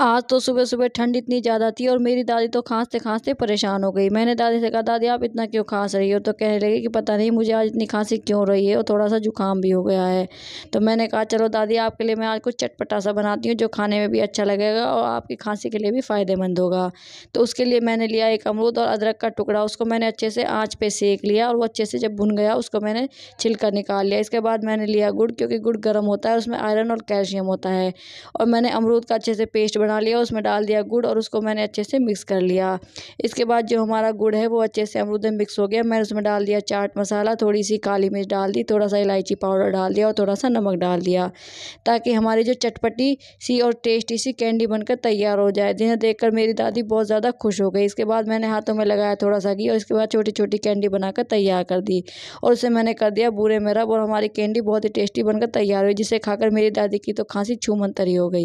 आज तो सुबह सुबह ठंड इतनी ज़्यादा थी और मेरी दादी तो खांसते खांसते परेशान हो गई मैंने दादी से कहा दादी आप इतना क्यों खांस रही हो तो कह लगे कि पता नहीं मुझे आज इतनी खांसी क्यों रही है और थोड़ा सा जुकाम भी हो गया है तो मैंने कहा चलो दादी आपके लिए मैं आज कुछ चटपटा सा बनाती हूँ जो खाने में भी अच्छा लगेगा और आपकी खांसी के लिए भी फ़ायदेमंद होगा तो उसके लिए मैंने लिया एक अमरूद और अदरक का टुकड़ा उसको मैंने अच्छे से आँच पर सेक लिया और वो अच्छे से जब भुन गया उसको मैंने छिलकर निकाल लिया इसके बाद मैंने लिया गुड़ क्योंकि गुड़ गर्म होता है उसमें आयरन और कैल्शियम होता है और मैंने अमरूद का अच्छे से पेस्ट बना लिया उसमें डाल दिया गुड़ और उसको मैंने अच्छे से मिक्स कर लिया इसके बाद जो हमारा गुड़ है वो अच्छे से अमरूद में मिक्स हो गया मैंने उसमें डाल दिया चाट मसाला थोड़ी सी काली मिर्च डाल दी थोड़ा सा इलायची पाउडर डाल दिया और थोड़ा सा नमक डाल दिया ताकि हमारी जो चटपटी सी और टेस्टी सी कैंडी बनकर तैयार हो जाए जिन्हें देखकर मेरी दादी बहुत ज़्यादा खुश हो गई इसके बाद मैंने हाथों में लगाया थोड़ा सा घी और इसके बाद छोटी छोटी कैंडी बनाकर तैयार कर दी और उसे मैंने कर दिया बुरे मेरा और हमारी कैंडी बहुत ही टेस्टी बनकर तैयार हुई जिसे खाकर मेरी दादी की तो खांसी छूमंतरी हो गई